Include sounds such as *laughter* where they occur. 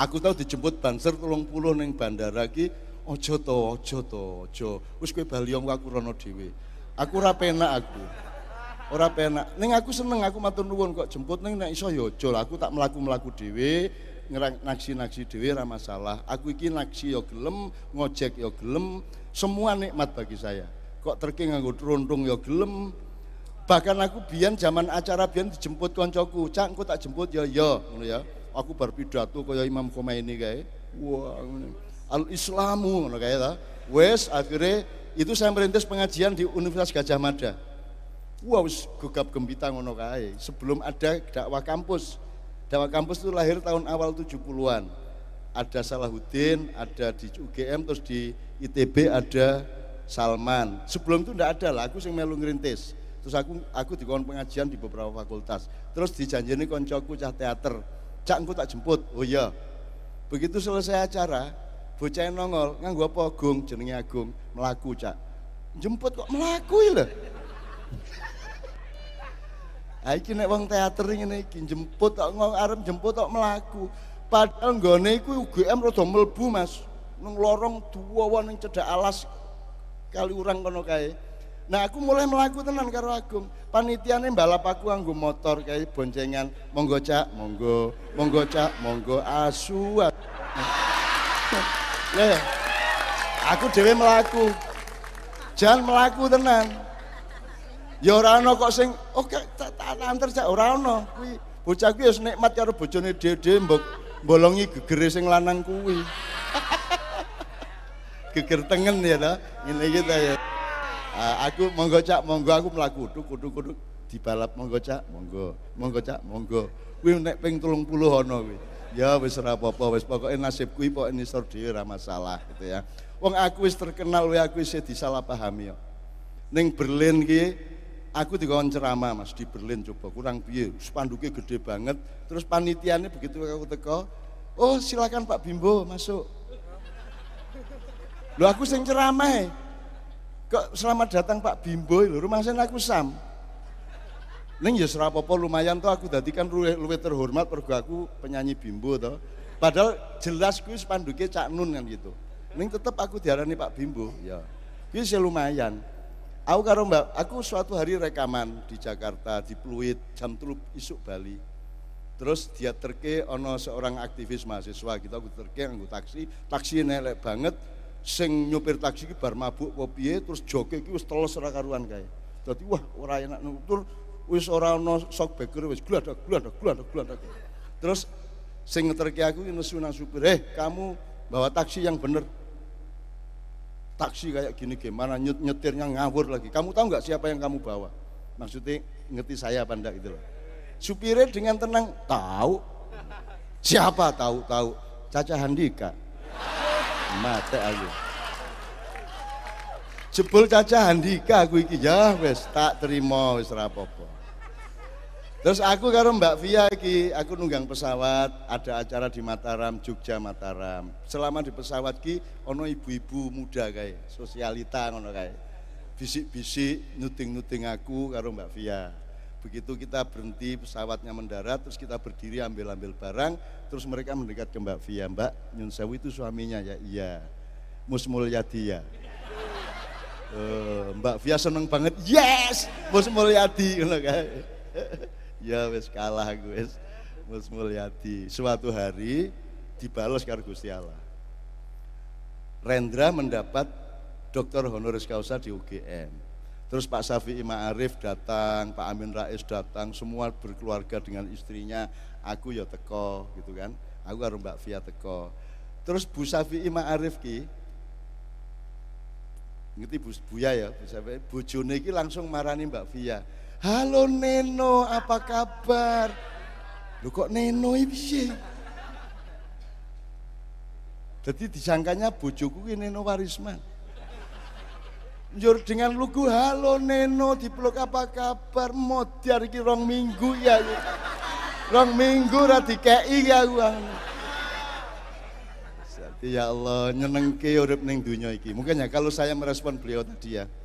Aku tahu dijemput Banser tolong puluh neng bandara ki, ojo to, ojo to, ojo. Wis kue baliong aku rono dewi. Aku rapena aku. Ora penak. Ning aku seneng aku matur nuwun kok jemput ning nek iso ya ojo aku tak mlaku-mlaku dhewe, naksi-naksi dhewe ora masalah. Aku iki naksi ya gelem, ngojek ya gelem, semua nikmat bagi saya. Kok terking nganggo runtung ya gelem. Bahkan aku biyen zaman acara biyen dijemput koncoku, "Cak, engko tak jemput ya ya." Ngono ya aku berpidato kayak Imam Khomeini kayak Wah, al Islamu kayak lah. ta. Wes akhirnya itu saya merintis pengajian di Universitas Gajah Mada. Wah, wes gegap gembita ngono kayak Sebelum ada dakwah kampus. Dakwah kampus itu lahir tahun awal 70-an. Ada Salahuddin, ada di UGM, terus di ITB ada Salman. Sebelum itu tidak ada lah, aku sing melu ngerintis. Terus aku aku di pengajian di beberapa fakultas. Terus dijanjini koncoku cah teater Cak, engko tak jemput. Oh iya. Begitu selesai acara, bocah nongol nganggo apa Agung jenenge Agung melaku cak. Jemput kok melaku lho. *laughs* Ha iki nek wong teater ngene iki jemput kok ngomong arep jemput kok melaku. Padahal nggone iku UGM rada mlebu Mas. Nang lorong duwa ning cedhak alas kali urang kono kae. Nah aku mulai melaku tenan karo Agung. Panitiane balap aku anggo motor kayak boncengan monggo cak monggo monggo cak monggo asuat Nah, eh, aku dhewe melaku. jangan melaku tenan. Ya ora ana kok sing oke tak antar cak ora ana kuwi. Bocah kuwi wis nikmat karo bojone dhewe mbok bolongi gegere sing lanang kuwi. *laughs* Geger tengen ya ta. Ngene iki ta ya. Eh, aku monggo cak, monggo aku melaku tuku tuku tuku balap monggo cak, monggo, monggo cak, monggo. Kuwi nek ping puluh Hono, wih. Ya wis ora apa-apa, wis pokoke nasib kuwi pokoke nisor dhewe ora masalah gitu ya. Wong aku wis terkenal, wis aku wis disalahpahami yo. Ning Berlin ki aku dikon ceramah Mas di Berlin coba kurang piye, spanduknya gede banget. Terus panitiannya begitu aku teko, "Oh, silakan Pak Bimbo masuk." lho aku sing ceramai. E kok selamat datang Pak Bimbo lho, rumah saya aku sam. Neng ya serapopo lumayan tuh aku kan luwe, luwe terhormat pergi aku penyanyi Bimbo tuh. Padahal jelas gue spanduknya Cak Nun kan gitu. Neng tetep aku diarani Pak Bimbo iya. ya. Gue sih lumayan. Aku karo Mbak, aku suatu hari rekaman di Jakarta, di Pluit, jam teluk isuk Bali. Terus dia terke ono seorang aktivis mahasiswa gitu, aku terke anggota taksi, taksi nelek banget, sing nyopir taksi ki bar mabuk apa piye terus joke ki wis teles ora karuan kae. Dadi wah ora enak nutur wis ora ana shock breaker wis gladak gladak gladak gladak. Terus sing ngeterke aku ki nesu nang supir, "Eh, kamu bawa taksi yang bener." Taksi kayak gini gimana nyet nyetirnya ngawur lagi. Kamu tahu nggak siapa yang kamu bawa? Maksudnya ngerti saya apa enggak gitu loh. Supirnya dengan tenang, tahu. Siapa tahu tahu? Caca Handika mate aku jebul caca Handika aku iki ya wes tak terima wes rapopo terus aku karo Mbak Via iki aku nunggang pesawat ada acara di Mataram Jogja Mataram selama di pesawat ki ono ibu-ibu muda kayak sosialita ngono kayak bisik-bisik nuting-nuting aku karo Mbak Via Begitu kita berhenti pesawatnya mendarat, terus kita berdiri ambil-ambil barang, terus mereka mendekat ke Mbak Via, Mbak Nyun itu suaminya ya, iya. Mus Mulyadi ya. Uh, Mbak Via seneng banget, yes, Mus Mulyadi. *laughs* ya wes kalah gue, Mus Mulyadi. Suatu hari dibalas kargo Gusti Allah. Rendra mendapat dokter honoris causa di UGM Terus Pak Safi Ima Arif datang, Pak Amin Rais datang, semua berkeluarga dengan istrinya. Aku ya teko gitu kan. Aku karo Mbak Fia teko. Terus Bu Safi Ma'arif ki ngerti Bu Buya ya, Bu Bu Juni ki langsung marani Mbak Fia. "Halo Neno, apa kabar?" Lu kok Neno iki piye? Jadi disangkanya bojoku ki Neno Warisman. Njur dengan lugu halo Neno dipeluk apa kabar modiar iki rong minggu ya, ya. Rong minggu ra dikeki ya gua. Ya Allah, nyenengke urip ning dunia iki. Mungkin ya kalau saya merespon beliau tadi ya.